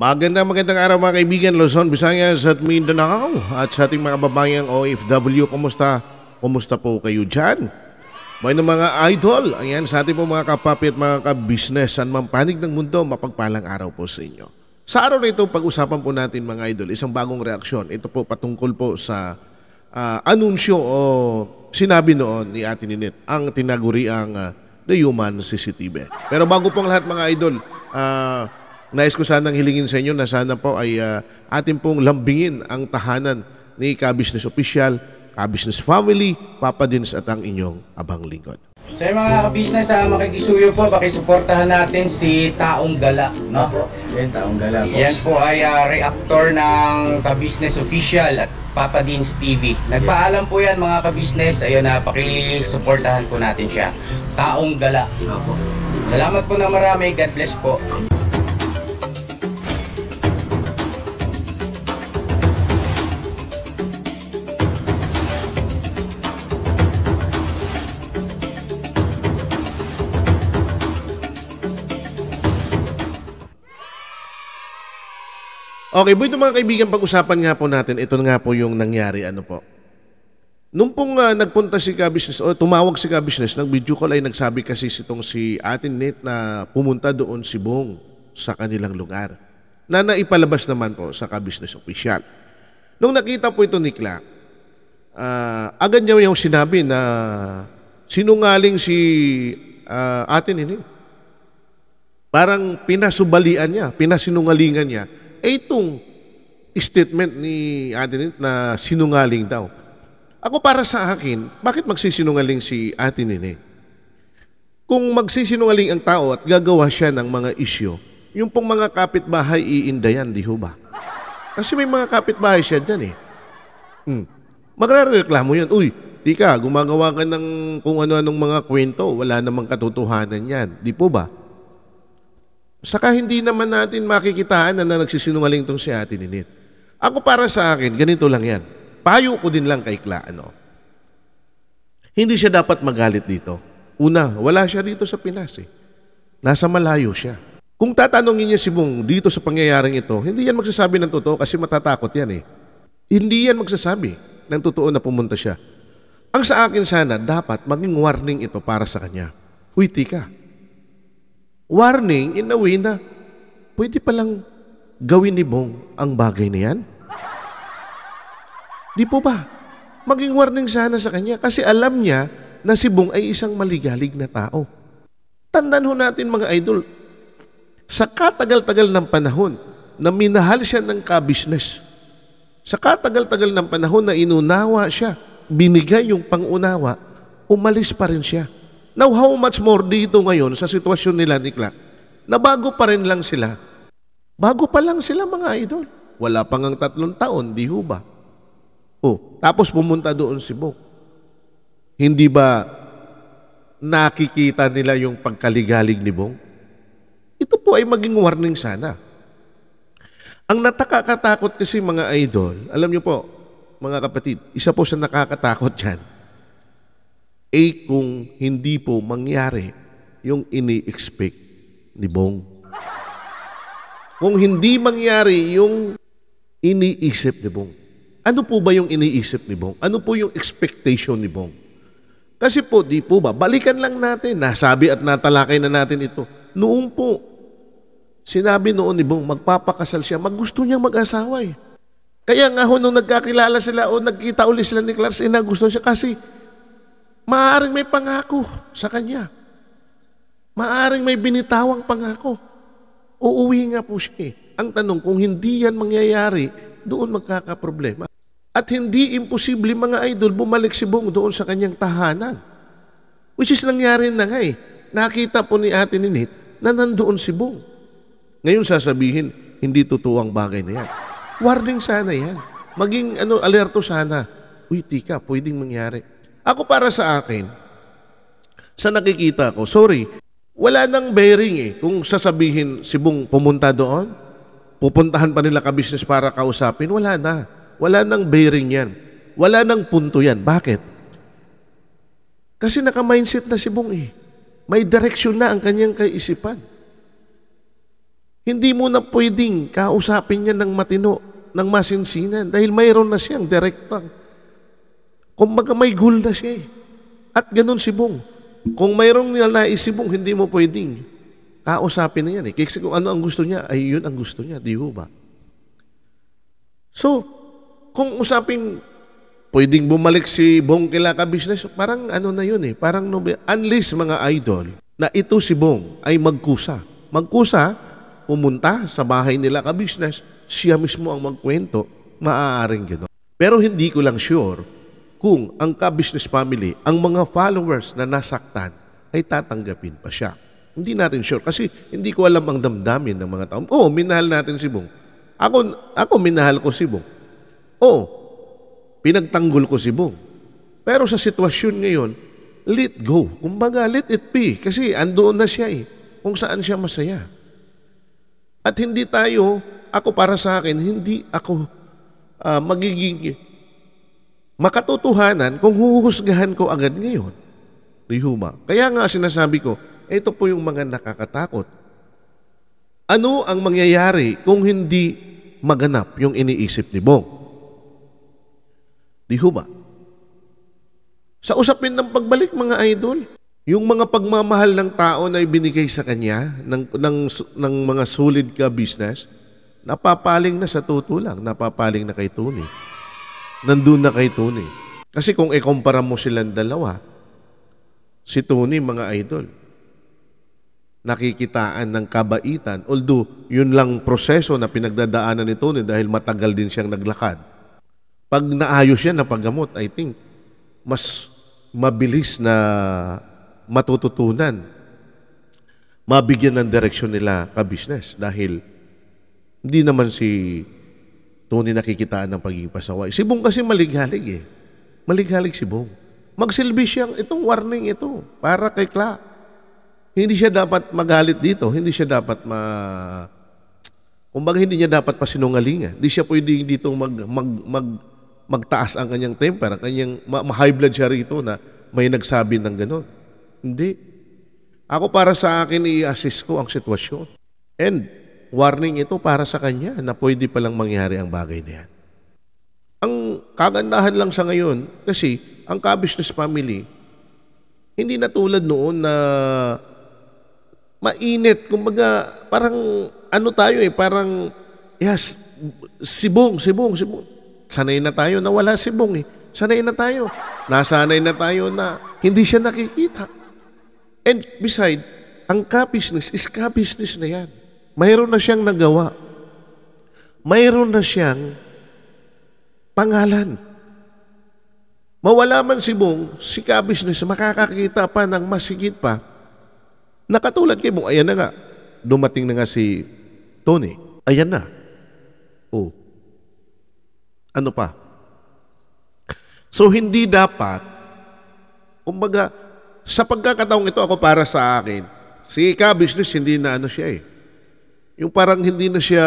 Magandang magandang araw mga kaibigan, Luzon, Visayas at Mindanao at sa ating mga babayang OFW, kumusta? Kumusta po kayo dyan? May ng mga idol, ayan sa ating po mga kapapi at mga kabisnes business saan ng mundo, mapagpalang araw po sa inyo. Sa araw na pag-usapan po natin mga idol, isang bagong reaksyon. Ito po patungkol po sa uh, anunsyo o sinabi noon ni Ate Ninit, ang tinaguriang uh, The Human CCTV. Pero bago pong lahat mga idol, ah... Uh, Nais ko sanang hilingin sa inyo na sana po ay uh, atin pong lambingin ang tahanan ni Kabisnes official, Kabisnes family, Papa Dins at ang inyong abang lingkod. So mga kabisnes, business uh, ah, makikisuyo po, pakisuportahan natin si Taong Gala. No? Yan, Taong Gala po. Yan po ay uh, ah, reactor ng Kabisnes official at Papa Deans TV. Nagpaalam po yan mga kabisnes, business Ayun na, pakisuportahan po natin siya. Taong Gala. Opo. Salamat po na marami. God bless po. Okay, boy, mga kaibigan, pag-usapan nga po natin, ito nga po yung nangyari, ano po. Nung pong uh, nagpunta si Ka Business, o tumawag si Ka Business, nag-video call ay nagsabi kasi sitong si Atin Net na pumunta doon si Bong sa kanilang lugar na naipalabas naman po sa Ka Business Official. Nung nakita po ito ni Kla, uh, ah, agad niya yung sinabi na sinungaling si uh, Atin Net. Parang pinasubalian niya, pinasinungalingan niya eh itong statement ni Atinit na sinungaling daw. Ako para sa akin, bakit magsisinungaling si Atinit? Kung magsisinungaling ang tao at gagawa siya ng mga isyo, yung pong mga kapitbahay iinda di ho ba? Kasi may mga kapitbahay siya dyan eh. Hmm. Magrareklamo yan. Uy, di ka, gumagawa ka ng kung ano-anong mga kwento. Wala namang katotohanan yan. Di po ba? Saka hindi naman natin makikitaan na, na nagsisinungaling tong si Ate Ninit. Ako para sa akin, ganito lang yan. Payo ko din lang kay Kla, ano. Hindi siya dapat magalit dito. Una, wala siya dito sa Pinas eh. Nasa malayo siya. Kung tatanungin niya si Bong dito sa pangyayaring ito, hindi yan magsasabi ng totoo kasi matatakot yan eh. Hindi yan magsasabi ng totoo na pumunta siya. Ang sa akin sana, dapat maging warning ito para sa kanya. Uy, tika warning in a way na pwede palang gawin ni Bong ang bagay na yan? Di po ba? Maging warning sana sa kanya kasi alam niya na si Bong ay isang maligalig na tao. Tandaan ho natin mga idol, sa katagal-tagal ng panahon na minahal siya ng kabisnes, sa katagal-tagal ng panahon na inunawa siya, binigay yung pangunawa, umalis pa rin siya. Now, how much more dito ngayon sa sitwasyon nila ni Clark? Na bago pa rin lang sila. Bago pa lang sila mga idol. Wala pang ang tatlong taon, di ho ba? Oh, tapos pumunta doon si Bo. Hindi ba nakikita nila yung pagkaligalig ni Bong? Ito po ay maging warning sana. Ang natakakatakot kasi mga idol, alam niyo po, mga kapatid, isa po sa nakakatakot dyan eh kung hindi po mangyari yung ini-expect ni Bong. Kung hindi mangyari yung iniisip ni Bong. Ano po ba yung iniisip ni Bong? Ano po yung expectation ni Bong? Kasi po, di po ba, balikan lang natin. Nasabi at natalakay na natin ito. Noong po, sinabi noon ni Bong, magpapakasal siya. Maggusto niyang mag-asawa eh. Kaya nga ho, nung nagkakilala sila o nagkita ulit sila ni Clarence, eh, nagustuhan siya kasi Maaring may pangako sa kanya. Maaring may binitawang pangako. Uuwi nga po siya. Eh. Ang tanong, kung hindi yan mangyayari, doon magkakaproblema. At hindi imposible mga idol bumalik si Bong doon sa kanyang tahanan. Which is nangyari na nga eh. Nakita po ni Ate Ninit na nandoon si Bong. Ngayon sasabihin, hindi totoo ang bagay na yan. Warning sana yan. Maging ano, alerto sana. Uy, tika, pwedeng mangyari ako para sa akin, sa nakikita ko, sorry, wala nang bearing eh kung sasabihin si Bong pumunta doon, pupuntahan pa nila ka-business para kausapin, wala na. Wala nang bearing yan. Wala nang punto yan. Bakit? Kasi naka-mindset na si Bong eh. May direksyon na ang kanyang kaisipan. Hindi mo na pwedeng kausapin niya ng matino, ng masinsinan dahil mayroon na siyang direktang Kumbaga may goal na siya eh. At ganun si Bong. Kung mayroong nilais si Bong, hindi mo pwedeng kausapin na yan eh. Kasi kung ano ang gusto niya, ay yun ang gusto niya. Di ba? So, kung usaping pwedeng bumalik si Bong kila ka-business, parang ano na yun eh. Parang unless mga idol na ito si Bong ay magkusa. Magkusa, pumunta sa bahay nila ka-business, siya mismo ang magkwento, maaaring gano'n. Pero hindi ko lang sure kung ang ka-business family, ang mga followers na nasaktan, ay tatanggapin pa siya. Hindi natin sure kasi hindi ko alam ang damdamin ng mga tao. Oo, oh, minahal natin si Bong. Ako, ako minahal ko si Bong. Oo, oh, pinagtanggol ko si Bong. Pero sa sitwasyon ngayon, let go. Kumbaga, let it be. Kasi andoon na siya eh. Kung saan siya masaya. At hindi tayo, ako para sa akin, hindi ako uh, magiging makatotohanan kung huhusgahan ko agad ngayon. Di ba? Kaya nga sinasabi ko, ito po yung mga nakakatakot. Ano ang mangyayari kung hindi maganap yung iniisip ni Bong? Di ba? Sa usapin ng pagbalik mga idol, yung mga pagmamahal ng tao na ibinigay sa kanya ng, ng, ng mga solid ka business, napapaling na sa tutulang, napapaling na kay Tony nandun na kay Tony. Kasi kung ikumpara mo silang dalawa, si Tony mga idol, nakikitaan ng kabaitan. Although, yun lang proseso na pinagdadaanan ni Tony dahil matagal din siyang naglakad. Pag naayos yan na paggamot, I think, mas mabilis na matututunan, mabigyan ng direksyon nila ka-business dahil hindi naman si Tunay nakikitaan ng pagiging pasaway. Si Bong kasi malighalig eh. Malighalig si Bong. Magsilbi siyang itong warning ito para kay Kla. Hindi siya dapat magalit dito. Hindi siya dapat ma... Kumbaga hindi niya dapat pasinungalingan. Hindi siya pwedeng dito mag, mag, mag, magtaas ang kanyang temper, ang kanyang ma-high blood siya rito na may nagsabi ng ganun. Hindi. Ako para sa akin i-assist ko ang sitwasyon. And warning ito para sa kanya na pwede palang mangyari ang bagay na yan. Ang kagandahan lang sa ngayon, kasi ang ka-business family, hindi na tulad noon na mainit. Kumbaga, parang ano tayo eh, parang, yes, sibong, sibong, sibong. Sanay na tayo na wala sibong eh. Sanay na tayo. Nasanay na tayo na hindi siya nakikita. And beside, ang ka-business is ka-business na yan. Mayroon na siyang nagawa. Mayroon na siyang pangalan. Mawala man si Bong, si Kabisnes, makakakita pa ng masigit pa Nakatulad kay Bong, ayan na nga, dumating na nga si Tony. Ayan na. Oh. Ano pa? So hindi dapat, kumbaga, sa pagkakataong ito ako para sa akin, si Kabisnes hindi na ano siya eh. Yung parang hindi na siya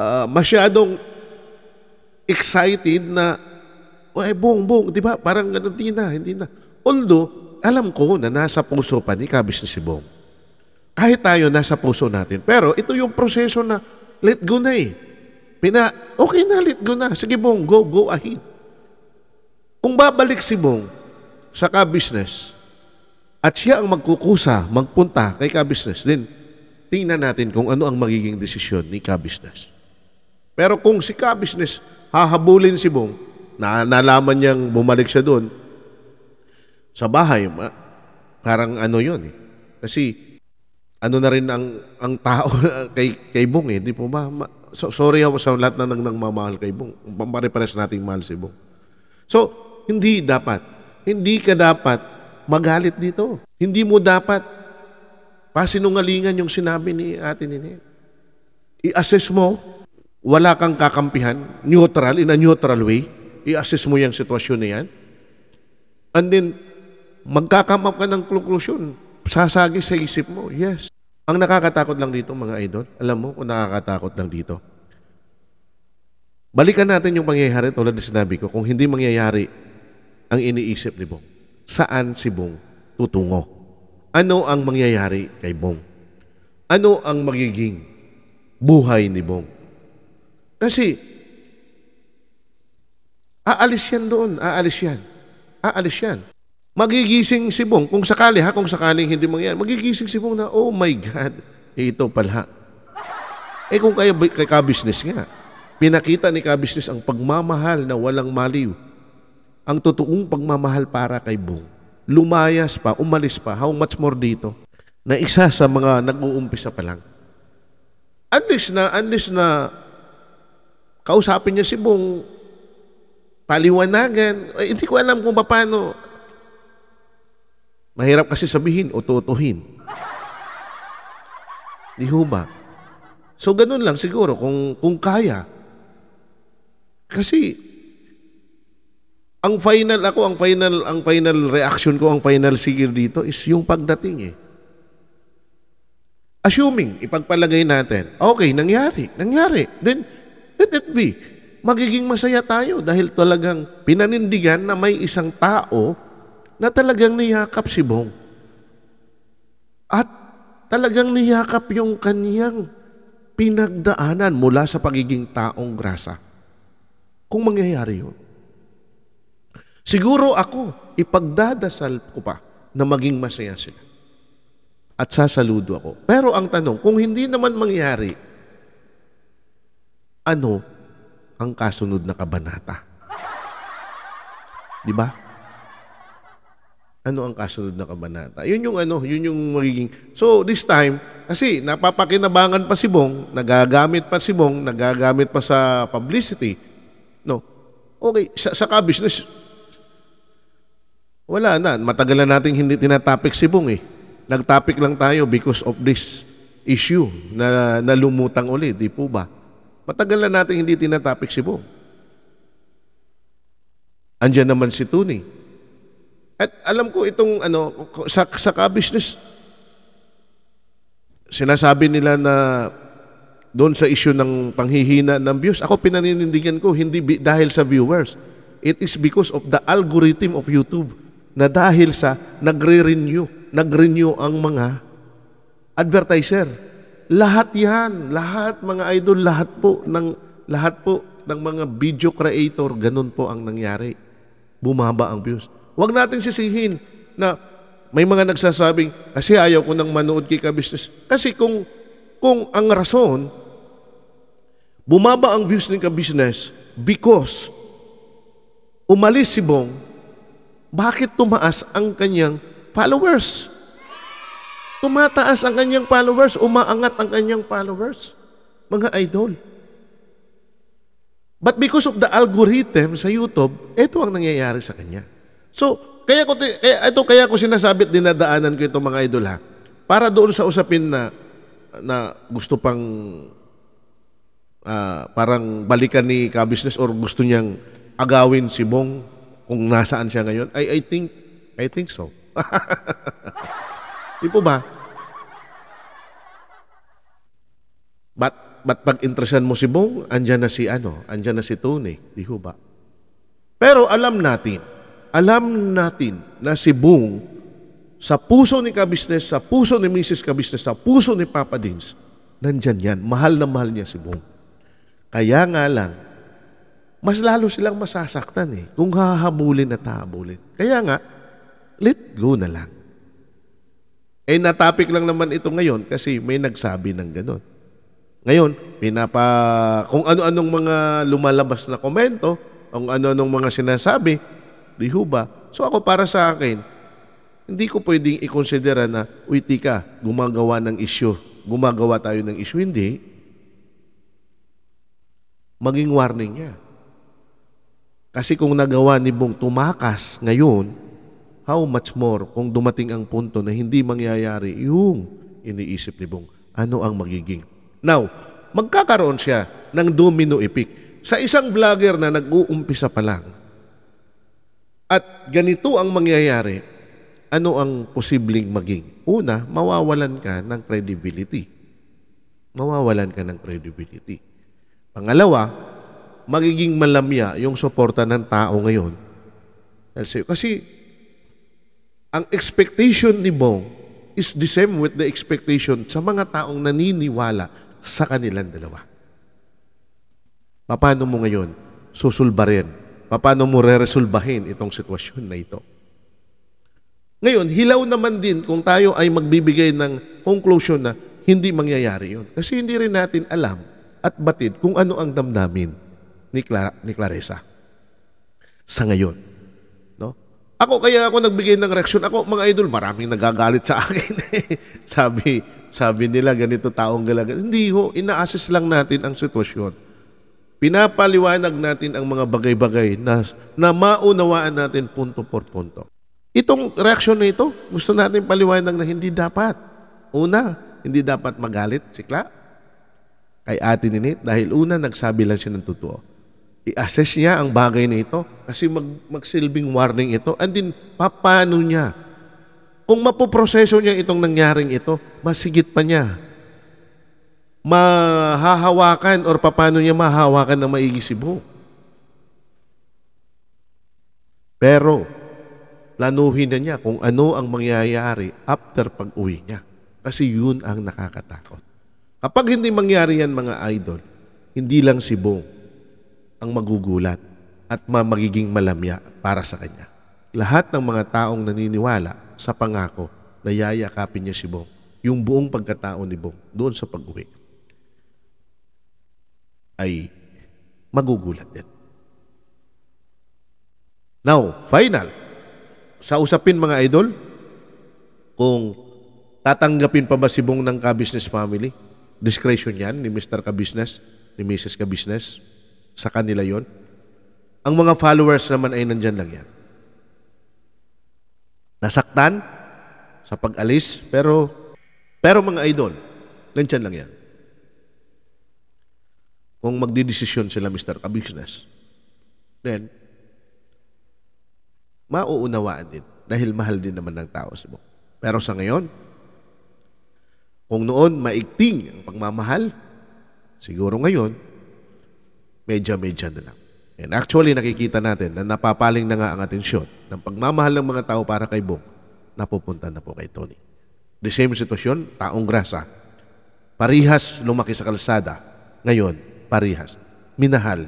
uh, masyadong excited na, ay, bong, bong, di ba? Parang ganun, hindi na, hindi na. Although, alam ko na nasa puso pa ni Kabis na si Bong. Kahit tayo, nasa puso natin. Pero ito yung proseso na let go na eh. Pina, okay na, let go na. Sige Bong, go, go ahead. Kung babalik si Bong sa ka-business at siya ang magkukusa, magpunta kay ka-business din, tingnan natin kung ano ang magiging desisyon ni Kabisnes. Pero kung si Kabisnes hahabulin si Bong, na nalaman niyang bumalik siya doon, sa bahay, ma, parang ano yon eh. Kasi ano na rin ang, ang tao kay, kay Bong eh. Di po ba? Ma, so, sorry ako sa lahat na nang nagmamahal kay Bong. Pare-pares nating mahal si Bong. So, hindi dapat. Hindi ka dapat magalit dito. Hindi mo dapat Pasinungalingan yung sinabi ni Ate Nini. I-assess mo, wala kang kakampihan, neutral, in a neutral way. I-assess mo yung sitwasyon na yan. And then, up ka ng conclusion, Sasagi sa isip mo, yes. Ang nakakatakot lang dito, mga idol, alam mo kung nakakatakot lang dito. Balikan natin yung pangyayari tulad na sinabi ko. Kung hindi mangyayari ang iniisip ni Bong, saan si Bong tutungo? Ano ang mangyayari kay Bong? Ano ang magiging buhay ni Bong? Kasi, aalis yan doon, aalis yan, aalis yan. Magigising si Bong, kung sakali ha, kung sakaling hindi mangyayari, magigising si Bong na, oh my God, ito pala. Eh kung kayo, kay ka-business nga, Pinakita ni business ang pagmamahal na walang maliw. Ang totoong pagmamahal para kay Bong lumayas pa, umalis pa, how much more dito, na isa sa mga nag-uumpisa pa lang. Unless na, unless na kausapin niya si Bong, paliwanagan, eh, hindi ko alam kung paano. Mahirap kasi sabihin o tutuhin. Di ho ba? So, ganun lang siguro kung, kung kaya. Kasi ang final ako, ang final ang final reaction ko, ang final sigil dito is yung pagdating eh. Assuming, ipagpalagay natin, okay, nangyari, nangyari. Then, let it be. Magiging masaya tayo dahil talagang pinanindigan na may isang tao na talagang niyakap si Bong. At talagang niyakap yung kaniyang pinagdaanan mula sa pagiging taong grasa. Kung mangyayari yun. Siguro ako, ipagdadasal ko pa na maging masaya sila. At sasaludo ako. Pero ang tanong, kung hindi naman mangyari, ano ang kasunod na kabanata? Di ba? Ano ang kasunod na kabanata? Yun yung ano, yun yung magiging... So this time, kasi napapakinabangan pa si Bong, nagagamit pa si Bong, nagagamit pa sa publicity. No. Okay, sa, sa ka-business, wala na. Matagal na natin hindi tinatopic si Bong eh. Nagtopic lang tayo because of this issue na, na uli. ulit. Di po ba? Matagal na natin hindi tinatopic si Bong. Andiyan naman si Tony. At alam ko itong ano, sa, sa ka-business, sinasabi nila na doon sa issue ng panghihina ng views, ako pinaninindigan ko hindi dahil sa viewers. It is because of the algorithm of YouTube na dahil sa nagre-renew, nag-renew ang mga advertiser. Lahat 'yan, lahat mga idol, lahat po ng lahat po ng mga video creator, ganun po ang nangyari. Bumaba ang views. Huwag nating sisihin na may mga nagsasabing kasi ayaw ko nang manood kay ka-business. Kasi kung kung ang rason bumaba ang views ni ka-business because umalis si Bong bakit tumaas ang kanyang followers? Tumataas ang kanyang followers, umaangat ang kanyang followers, mga idol. But because of the algorithm sa YouTube, ito ang nangyayari sa kanya. So, kaya ko kaya, eh, ito kaya ko sinasabit, dinadaanan ko itong mga idol ha. Para doon sa usapin na na gusto pang uh, parang balikan ni ka or gusto niyang agawin si Bong kung nasaan siya ngayon? I, I think, I think so. Di po ba? But, but pag interesan mo si Bong, andyan na si ano, andyan na si Tony. Di ho ba? Pero alam natin, alam natin na si Bong, sa puso ni Kabisnes, sa puso ni Mrs. Kabisnes, sa puso ni Papa Dins, nandyan yan. Mahal na mahal niya si Bong. Kaya nga lang, mas lalo silang masasaktan eh. Kung hahabulin at hahabulin. Kaya nga, let go na lang. Eh, natapik lang naman ito ngayon kasi may nagsabi ng ganun. Ngayon, pinapa, kung ano-anong mga lumalabas na komento, kung ano-anong mga sinasabi, di ho ba? So ako para sa akin, hindi ko pwedeng ikonsidera na, uy tika, gumagawa ng isyo. Gumagawa tayo ng isyo. Hindi. Maging warning niya. Kasi kung nagawa ni Bong tumakas ngayon, how much more kung dumating ang punto na hindi mangyayari yung iniisip ni Bong, ano ang magiging? Now, magkakaroon siya ng domino effect sa isang vlogger na nag-uumpisa pa lang. At ganito ang mangyayari, ano ang posibleng maging? Una, mawawalan ka ng credibility. Mawawalan ka ng credibility. Pangalawa, magiging malamya yung suporta ng tao ngayon. Kasi ang expectation ni Bong is the same with the expectation sa mga taong naniniwala sa kanilang dalawa. Paano mo ngayon susulba rin? Paano mo reresolbahin itong sitwasyon na ito? Ngayon, hilaw naman din kung tayo ay magbibigay ng conclusion na hindi mangyayari yun. Kasi hindi rin natin alam at batid kung ano ang damdamin ni, Clara, ni Claresa sa ngayon. No? Ako kaya ako nagbigay ng reaction. Ako mga idol, maraming nagagalit sa akin. Eh. sabi, sabi nila ganito taong galaga. Hindi ho, inaassess lang natin ang sitwasyon. Pinapaliwanag natin ang mga bagay-bagay na, na maunawaan natin punto por punto. Itong reaction na ito, gusto natin paliwanag na hindi dapat. Una, hindi dapat magalit si Kla kay Ate Ninit dahil una nagsabi lang siya ng totoo i-assess niya ang bagay na ito kasi mag, magsilbing warning ito and then papano niya. Kung mapoproseso niya itong nangyaring ito, masigit pa niya. Mahahawakan or papano niya mahahawakan ng maigi si Bo. Pero, planuhin na niya kung ano ang mangyayari after pag-uwi niya. Kasi yun ang nakakatakot. Kapag hindi mangyari yan mga idol, hindi lang si Bong, ang magugulat at magiging malamya para sa kanya. Lahat ng mga taong naniniwala sa pangako na yayakapin niya si Bong, yung buong pagkatao ni Bong doon sa pag-uwi, ay magugulat din. Now, final. Sa usapin mga idol, kung tatanggapin pa ba si Bong ng Kabusiness family, discretion yan ni Mr. Kabusiness, ni Mrs. Kabusiness, sa kanila yon. Ang mga followers naman ay nandyan lang yan. Nasaktan sa pag-alis, pero, pero mga idol, nandyan lang yan. Kung magdidesisyon sila Mr. Kabusiness, then, mauunawaan din dahil mahal din naman ng tao si Bong. Pero sa ngayon, kung noon maigting ang pagmamahal, siguro ngayon, medya-medya na lang. And actually, nakikita natin na napapaling na nga ang atensyon ng pagmamahal ng mga tao para kay Bong, napupunta na po kay Tony. The same situation, taong grasa. Parihas lumaki sa kalsada. Ngayon, parihas. Minahal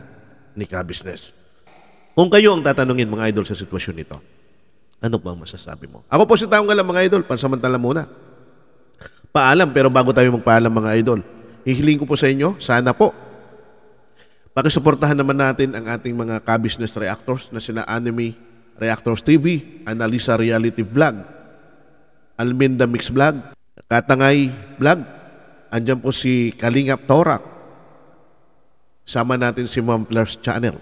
ni ka-business. Kung kayo ang tatanungin mga idol sa sitwasyon nito, ano ba ang masasabi mo? Ako po si Taong Galang mga idol, pansamantala muna. Paalam, pero bago tayo magpaalam mga idol, hihiling ko po sa inyo, sana po Pakisuportahan naman natin ang ating mga ka-business reactors na sina Anime Reactors TV, Analisa Reality Vlog, Alminda Mix Vlog, Katangay Vlog. Andiyan po si Kalingap Torak. Sama natin si Ma'am Plers Channel.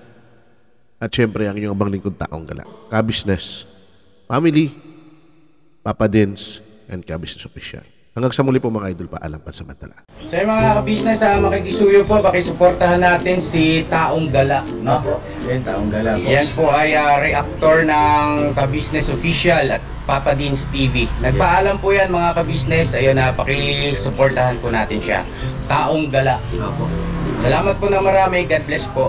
At syempre ang inyong abang lingkod taong gala. Ka-business, family, Papa Dins, and Ka-business official. Hanggang sa muli po mga idol, paalam pansamantala. So yung mga kabisnes, sa ah, makikisuyo po, pakisuportahan natin si Taong Gala. No? Yan, Taong Gala po. Yan po ay uh, reactor ng kabisnes Official at Papa Deans TV. Nagpaalam po yan mga kabisnes, Ayun na, uh, pakisuportahan po natin siya. Taong Gala. Salamat po na marami. God bless po.